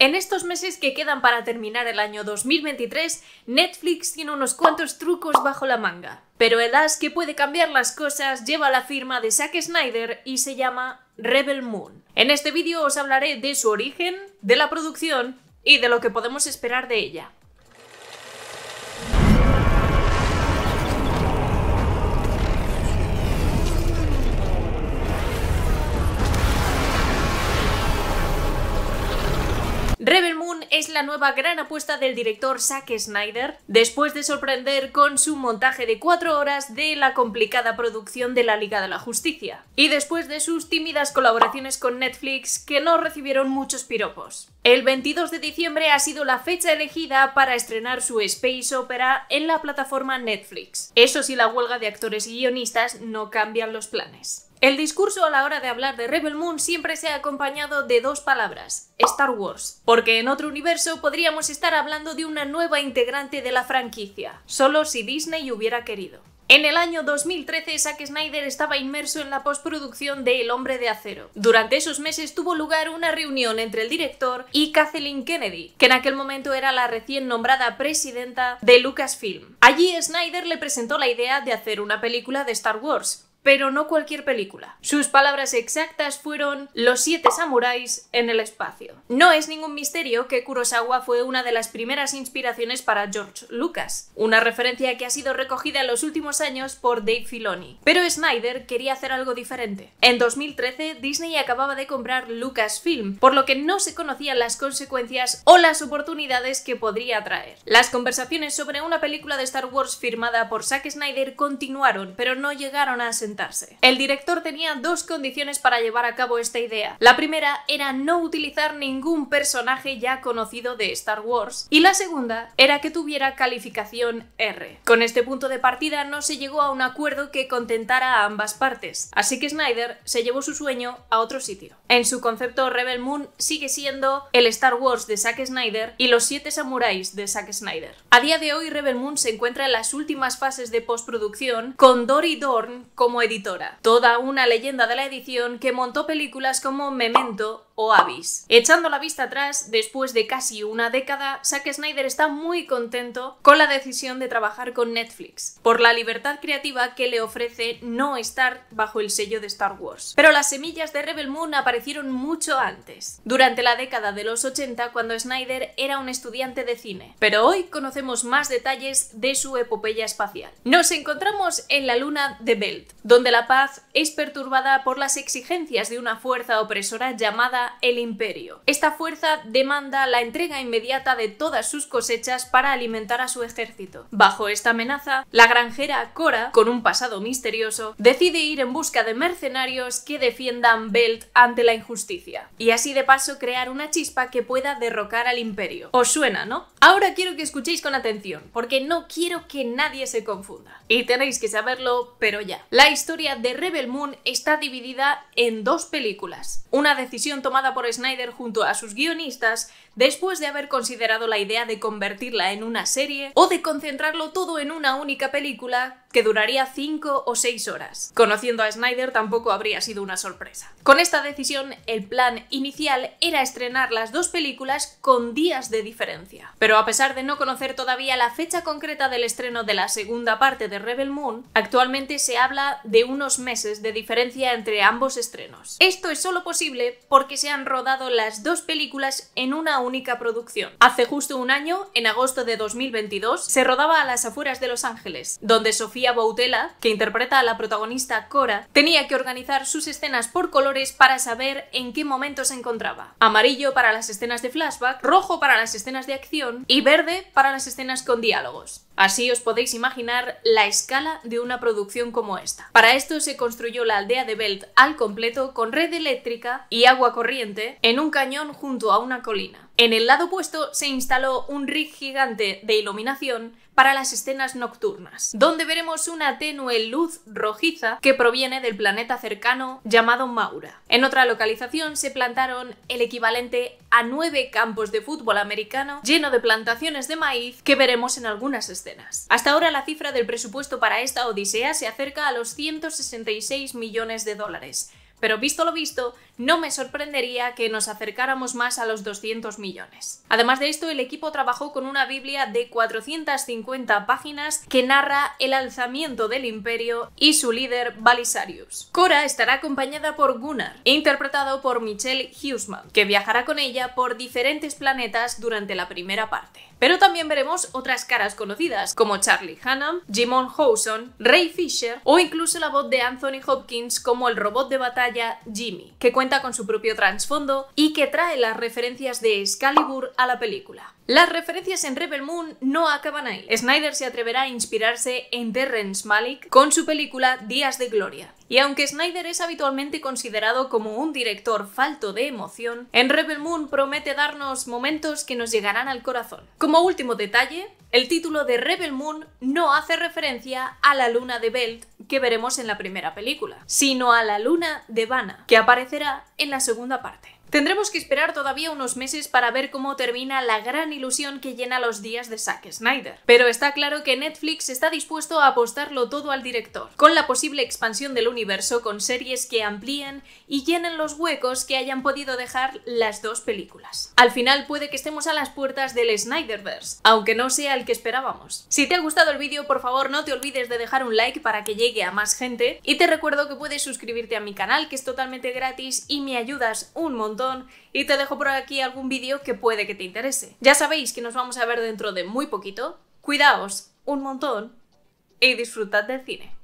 En estos meses que quedan para terminar el año 2023, Netflix tiene unos cuantos trucos bajo la manga. Pero el as que puede cambiar las cosas lleva la firma de Zack Snyder y se llama Rebel Moon. En este vídeo os hablaré de su origen, de la producción y de lo que podemos esperar de ella. la nueva gran apuesta del director Zack Snyder, después de sorprender con su montaje de cuatro horas de la complicada producción de la Liga de la Justicia, y después de sus tímidas colaboraciones con Netflix que no recibieron muchos piropos. El 22 de diciembre ha sido la fecha elegida para estrenar su space opera en la plataforma Netflix. Eso sí, la huelga de actores y guionistas no cambian los planes. El discurso a la hora de hablar de Rebel Moon siempre se ha acompañado de dos palabras, Star Wars, porque en otro universo podríamos estar hablando de una nueva integrante de la franquicia, solo si Disney hubiera querido. En el año 2013, Zack Snyder estaba inmerso en la postproducción de El Hombre de Acero. Durante esos meses tuvo lugar una reunión entre el director y Kathleen Kennedy, que en aquel momento era la recién nombrada presidenta de Lucasfilm. Allí Snyder le presentó la idea de hacer una película de Star Wars, pero no cualquier película. Sus palabras exactas fueron los siete samuráis en el espacio. No es ningún misterio que Kurosawa fue una de las primeras inspiraciones para George Lucas, una referencia que ha sido recogida en los últimos años por Dave Filoni. Pero Snyder quería hacer algo diferente. En 2013, Disney acababa de comprar Lucasfilm, por lo que no se conocían las consecuencias o las oportunidades que podría traer. Las conversaciones sobre una película de Star Wars firmada por Zack Snyder continuaron, pero no llegaron a ser el director tenía dos condiciones para llevar a cabo esta idea. La primera era no utilizar ningún personaje ya conocido de Star Wars y la segunda era que tuviera calificación R. Con este punto de partida no se llegó a un acuerdo que contentara a ambas partes, así que Snyder se llevó su sueño a otro sitio. En su concepto Rebel Moon sigue siendo el Star Wars de Zack Snyder y los siete samuráis de Zack Snyder. A día de hoy Rebel Moon se encuentra en las últimas fases de postproducción con Dory Dorn como editora. Toda una leyenda de la edición que montó películas como Memento Echando la vista atrás, después de casi una década, Zack Snyder está muy contento con la decisión de trabajar con Netflix, por la libertad creativa que le ofrece no estar bajo el sello de Star Wars. Pero las semillas de Rebel Moon aparecieron mucho antes, durante la década de los 80 cuando Snyder era un estudiante de cine. Pero hoy conocemos más detalles de su epopeya espacial. Nos encontramos en la luna de Belt, donde la paz es perturbada por las exigencias de una fuerza opresora llamada el imperio. Esta fuerza demanda la entrega inmediata de todas sus cosechas para alimentar a su ejército. Bajo esta amenaza, la granjera Cora, con un pasado misterioso, decide ir en busca de mercenarios que defiendan Belt ante la injusticia. Y así de paso crear una chispa que pueda derrocar al imperio. ¿Os suena, no? Ahora quiero que escuchéis con atención, porque no quiero que nadie se confunda. Y tenéis que saberlo, pero ya. La historia de Rebel Moon está dividida en dos películas. Una decisión tomada por Snyder junto a sus guionistas, después de haber considerado la idea de convertirla en una serie o de concentrarlo todo en una única película que duraría 5 o 6 horas. Conociendo a Snyder tampoco habría sido una sorpresa. Con esta decisión, el plan inicial era estrenar las dos películas con días de diferencia. Pero a pesar de no conocer todavía la fecha concreta del estreno de la segunda parte de Rebel Moon, actualmente se habla de unos meses de diferencia entre ambos estrenos. Esto es solo posible porque se han rodado las dos películas en una única única producción. Hace justo un año, en agosto de 2022, se rodaba a las afueras de Los Ángeles, donde Sofía Boutela, que interpreta a la protagonista Cora, tenía que organizar sus escenas por colores para saber en qué momento se encontraba. Amarillo para las escenas de flashback, rojo para las escenas de acción y verde para las escenas con diálogos. Así os podéis imaginar la escala de una producción como esta. Para esto se construyó la aldea de Belt al completo con red eléctrica y agua corriente en un cañón junto a una colina. En el lado opuesto se instaló un rig gigante de iluminación para las escenas nocturnas, donde veremos una tenue luz rojiza que proviene del planeta cercano llamado Maura. En otra localización se plantaron el equivalente a nueve campos de fútbol americano lleno de plantaciones de maíz que veremos en algunas escenas. Hasta ahora la cifra del presupuesto para esta odisea se acerca a los 166 millones de dólares, pero visto lo visto, no me sorprendería que nos acercáramos más a los 200 millones. Además de esto, el equipo trabajó con una Biblia de 450 páginas que narra el alzamiento del imperio y su líder Balisarius. Cora estará acompañada por Gunnar, interpretado por Michelle Huseman, que viajará con ella por diferentes planetas durante la primera parte. Pero también veremos otras caras conocidas, como Charlie Hannam, Jimon Howson, Ray Fisher o incluso la voz de Anthony Hopkins como el robot de batalla Jimmy, que cuenta con su propio trasfondo y que trae las referencias de Excalibur a la película. Las referencias en Rebel Moon no acaban ahí. Snyder se atreverá a inspirarse en Terrence Malick con su película Días de Gloria. Y aunque Snyder es habitualmente considerado como un director falto de emoción, en Rebel Moon promete darnos momentos que nos llegarán al corazón. Como último detalle, el título de Rebel Moon no hace referencia a la luna de Belt que veremos en la primera película, sino a la luna de Vanna, que aparecerá en la segunda parte. Tendremos que esperar todavía unos meses para ver cómo termina la gran ilusión que llena los días de Zack Snyder. Pero está claro que Netflix está dispuesto a apostarlo todo al director, con la posible expansión del universo con series que amplíen y llenen los huecos que hayan podido dejar las dos películas. Al final puede que estemos a las puertas del Snyderverse, aunque no sea el que esperábamos. Si te ha gustado el vídeo, por favor no te olvides de dejar un like para que llegue a más gente y te recuerdo que puedes suscribirte a mi canal, que es totalmente gratis y me ayudas un montón y te dejo por aquí algún vídeo que puede que te interese. Ya sabéis que nos vamos a ver dentro de muy poquito. Cuidaos un montón y disfrutad del cine.